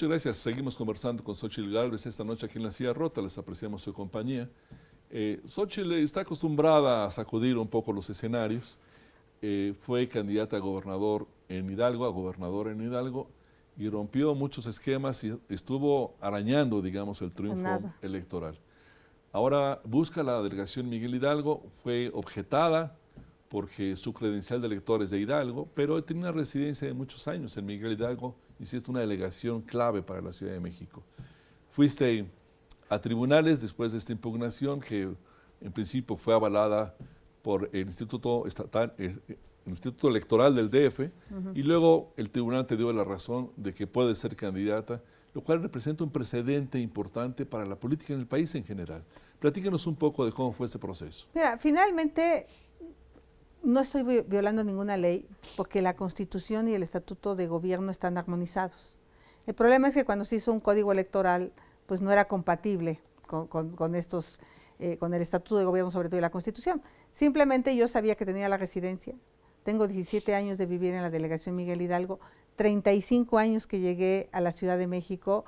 Muchas gracias. Seguimos conversando con Xochitl Galvez esta noche aquí en la silla rota. Les apreciamos su compañía. Eh, Xochitl está acostumbrada a sacudir un poco los escenarios. Eh, fue candidata a gobernador en Hidalgo, a gobernador en Hidalgo, y rompió muchos esquemas y estuvo arañando, digamos, el triunfo electoral. Ahora busca la delegación Miguel Hidalgo, fue objetada, porque su credencial de electores es de Hidalgo, pero tiene una residencia de muchos años en Miguel Hidalgo, hiciste una delegación clave para la Ciudad de México. Fuiste a tribunales después de esta impugnación que en principio fue avalada por el Instituto, Estatal, eh, el Instituto Electoral del DF y luego el tribunal te dio la razón de que puede ser candidata, lo cual representa un precedente importante para la política en el país en general. Platícanos un poco de cómo fue este proceso. Mira, finalmente no estoy violando ninguna ley porque la Constitución y el Estatuto de Gobierno están armonizados. El problema es que cuando se hizo un código electoral, pues no era compatible con, estos, eh, con el Estatuto de Gobierno sobre todo y la Constitución. Simplemente yo sabía que tenía la residencia. Tengo 17 años de vivir en la delegación Miguel Hidalgo, 35 años que llegué a la Ciudad de México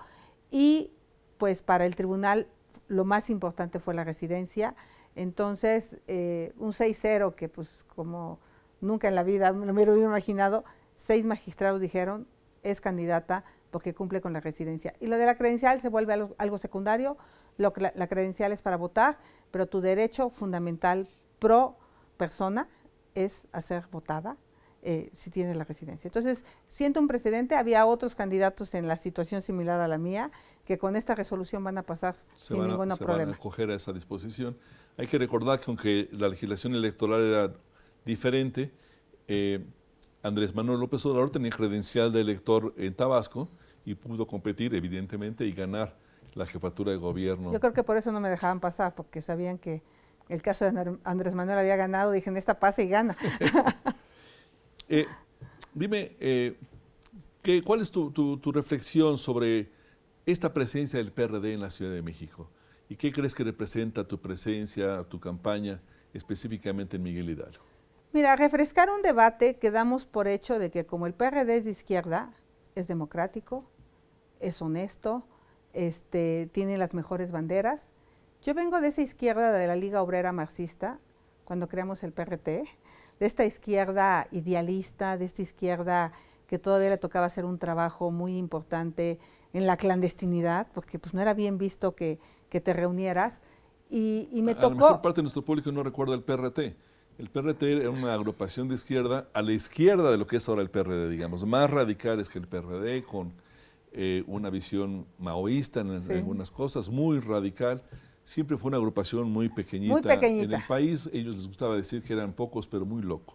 y pues para el tribunal lo más importante fue la residencia entonces, eh, un 6-0 que pues como nunca en la vida me lo hubiera imaginado, seis magistrados dijeron es candidata porque cumple con la residencia. Y lo de la credencial se vuelve algo, secundario, la, credencial es para votar, pero tu derecho fundamental pro persona es a ser votada eh, si tienes la residencia. Entonces, siento un precedente, había otros candidatos en la situación similar a la mía, que con esta resolución van a pasar sin ningún problema. Van a acoger a esa disposición. Hay que recordar que aunque la legislación electoral era diferente, eh, Andrés Manuel López Obrador tenía credencial de elector en Tabasco y pudo competir, evidentemente, y ganar la jefatura de gobierno. Yo creo que por eso no me dejaban pasar, porque sabían que el caso de Andrés Manuel había ganado. Dije, en esta pasa y gana. Eh, dime, eh, ¿qué, ¿cuál es tu reflexión sobre esta presencia del PRD en la Ciudad de México. ¿Y qué crees que representa tu presencia, tu campaña, específicamente en Miguel Hidalgo? Mira, refrescar un debate que damos por hecho de que como el PRD es de izquierda, es democrático, es honesto, este, tiene las mejores banderas. Yo vengo de esa izquierda de la Liga Obrera Marxista, cuando creamos el PRT, de esta izquierda idealista, de esta izquierda que todavía le tocaba hacer un trabajo muy importante en la clandestinidad, porque pues no era bien visto que, te reunieras. Y, me tocó... parte de nuestro público no recuerda el PRT. El PRT era una agrupación de izquierda a la izquierda de lo que es ahora el PRD, digamos, más radicales que el PRD, con eh, una visión maoísta en algunas cosas, muy radical. Siempre fue una agrupación muy pequeñita. En el país ellos les gustaba decir que eran pocos, pero muy locos.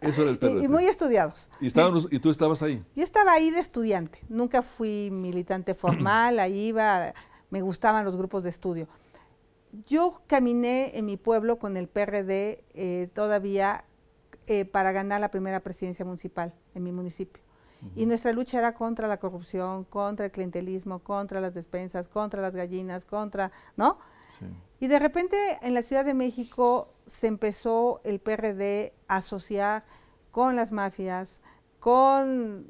Eso era el Y, muy estudiados. Y, y tú estabas ahí. Yo estaba ahí de estudiante. Nunca fui militante formal, ahí iba, me gustaban los grupos de estudio. Yo caminé en mi pueblo con el PRD eh, todavía eh, para ganar la primera presidencia municipal en mi municipio. Y nuestra lucha era contra la corrupción, contra el clientelismo, contra las despensas, contra las gallinas, contra, ¿no? Y de repente en la Ciudad de México se empezó el PRD a asociar con las mafias, con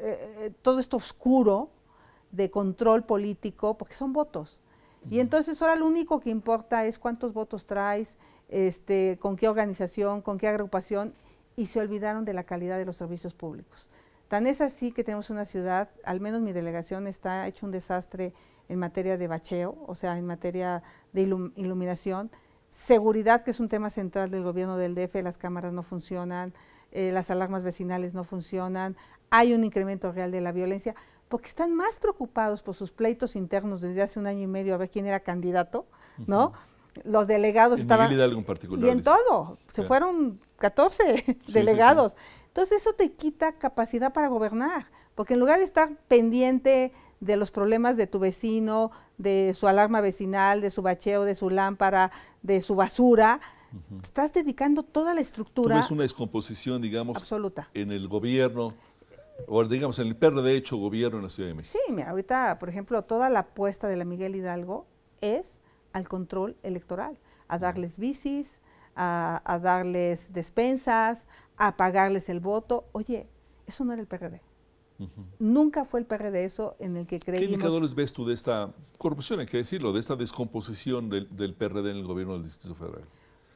eh, eh, todo esto oscuro de control político, porque son votos. Y entonces ahora lo único que importa es cuántos votos traes, este, con qué organización, con qué agrupación, y se olvidaron de la calidad de los servicios públicos. Tan es así que tenemos una ciudad, al menos mi delegación está hecho un desastre en materia de bacheo, o sea, en materia de iluminación, seguridad, que es un tema central del gobierno del DF, las cámaras no funcionan, eh, las alarmas vecinales no funcionan, hay un incremento real de la violencia, porque están más preocupados por sus pleitos internos desde hace un año y medio a ver quién era candidato, ¿no? Los delegados estaban... particular. Y en todo, se fueron 14 delegados. Entonces eso te quita capacidad para gobernar, porque en lugar de estar pendiente de los problemas de tu vecino, de su alarma vecinal, de su bacheo, de su lámpara, de su basura, estás dedicando toda la estructura. Es una descomposición, digamos, absoluta. en el gobierno. O digamos, en el perro de hecho gobierno en la Ciudad de México. Sí, ahorita, por ejemplo, toda la apuesta de la Miguel Hidalgo es al control electoral, a darles bicis, a, darles despensas, a pagarles el voto. Oye, eso no era el PRD. Nunca fue el PRD eso en el que creímos. ¿Qué indicadores ves tú de esta corrupción, hay que decirlo, de esta descomposición del, del, PRD en el gobierno del Distrito Federal?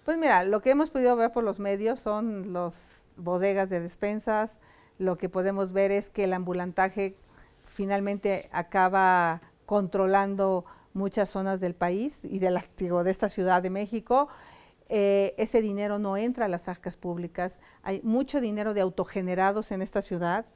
Pues mira, lo que hemos podido ver por los medios son las bodegas de despensas, lo que podemos ver es que el ambulantaje finalmente acaba controlando muchas zonas del país y de, la, de esta Ciudad de México. Eh, ese dinero no entra a las arcas públicas, hay mucho dinero de autogenerados en esta ciudad,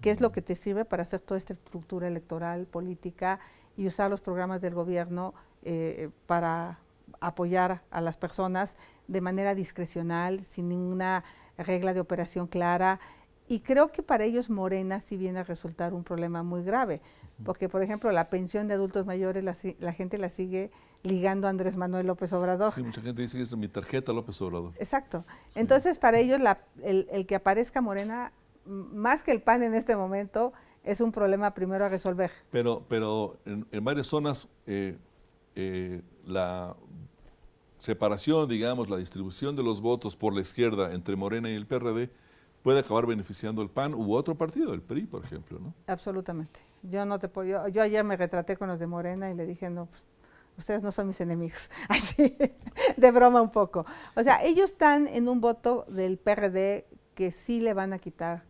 que es lo que te sirve para hacer toda esta estructura electoral, política y usar los programas del gobierno eh, para apoyar a las personas de manera discrecional, sin ninguna regla de operación clara y creo que para ellos Morena sí viene a resultar un problema muy grave, porque por ejemplo la pensión de adultos mayores la, gente la sigue ligando a Andrés Manuel López Obrador. Sí, mucha gente dice que es mi tarjeta López Obrador. Exacto. Entonces para ellos el, que aparezca Morena, más que el PAN en este momento, es un problema primero a resolver. Pero, pero en, varias zonas eh, eh, la separación, digamos, la distribución de los votos por la izquierda entre Morena y el PRD, puede acabar beneficiando el PAN u otro partido, el PRI, por ejemplo, ¿no? Absolutamente. Yo no te puedo, yo, ayer me retraté con los de Morena y le dije, no, pues, ustedes no son mis enemigos, así, de broma un poco. O sea, ellos están en un voto del PRD que sí le van a quitar,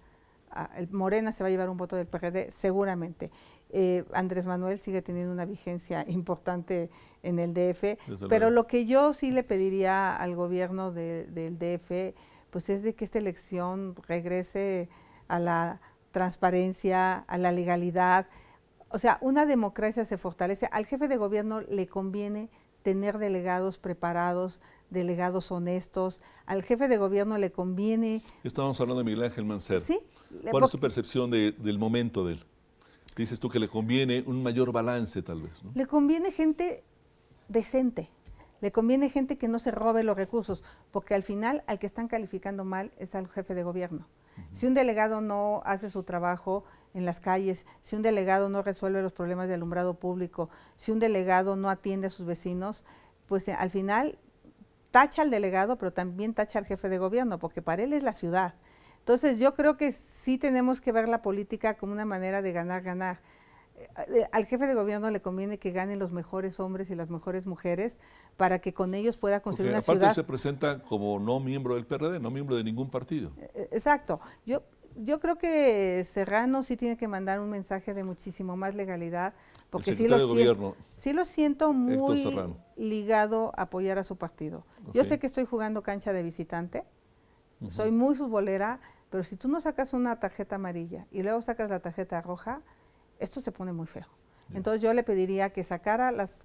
Morena se va a llevar un voto del PRD seguramente. Eh, Andrés Manuel sigue teniendo una vigencia importante en el DF, pero lo que yo sí le pediría al gobierno del DF pues es de que esta elección regrese a la transparencia, a la legalidad. O sea, una democracia se fortalece. Al jefe de gobierno le conviene tener delegados preparados, delegados honestos. Al jefe de gobierno le conviene... Estábamos hablando de Miguel Ángel Mancera. Sí. ¿Cuál es tu percepción del momento de él? Dices tú que le conviene un mayor balance, tal vez. Le conviene gente decente, le conviene gente que no se robe los recursos, porque al final al que están calificando mal es al jefe de gobierno. Si un delegado no hace su trabajo en las calles, si un delegado no resuelve los problemas de alumbrado público, si un delegado no atiende a sus vecinos, pues eh, al final tacha al delegado, pero también tacha al jefe de gobierno, porque para él es la ciudad. Entonces yo creo que sí tenemos que ver la política como una manera de ganar, ganar. Eh, eh, al jefe de gobierno le conviene que ganen los mejores hombres y las mejores mujeres para que con ellos pueda construir Porque una aparte se presenta como no miembro del PRD, no miembro de ningún partido. Eh, exacto. Yo yo creo que Serrano sí tiene que mandar un mensaje de muchísimo más legalidad, porque sí lo, siento, muy ligado a apoyar a su partido. Yo sé que estoy jugando cancha de visitante, soy muy futbolera, pero si tú no sacas una tarjeta amarilla y luego sacas la tarjeta roja, esto se pone muy feo. Entonces yo le pediría que sacara las,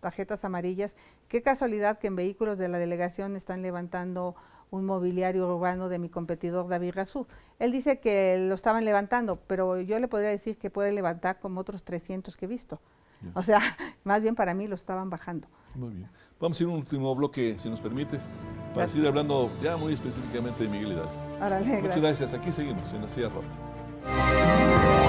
tarjetas amarillas. Qué casualidad que en vehículos de la delegación están levantando un mobiliario urbano de mi competidor David Razú. Él dice que lo estaban levantando, pero yo le podría decir que puede levantar como otros 300 que he visto. O sea, más bien para mí lo estaban bajando. Muy bien. Vamos a ir a un último bloque, si nos permites, para seguir hablando ya muy específicamente de Miguel Hidalgo. Muchas gracias. Aquí seguimos en la Rota.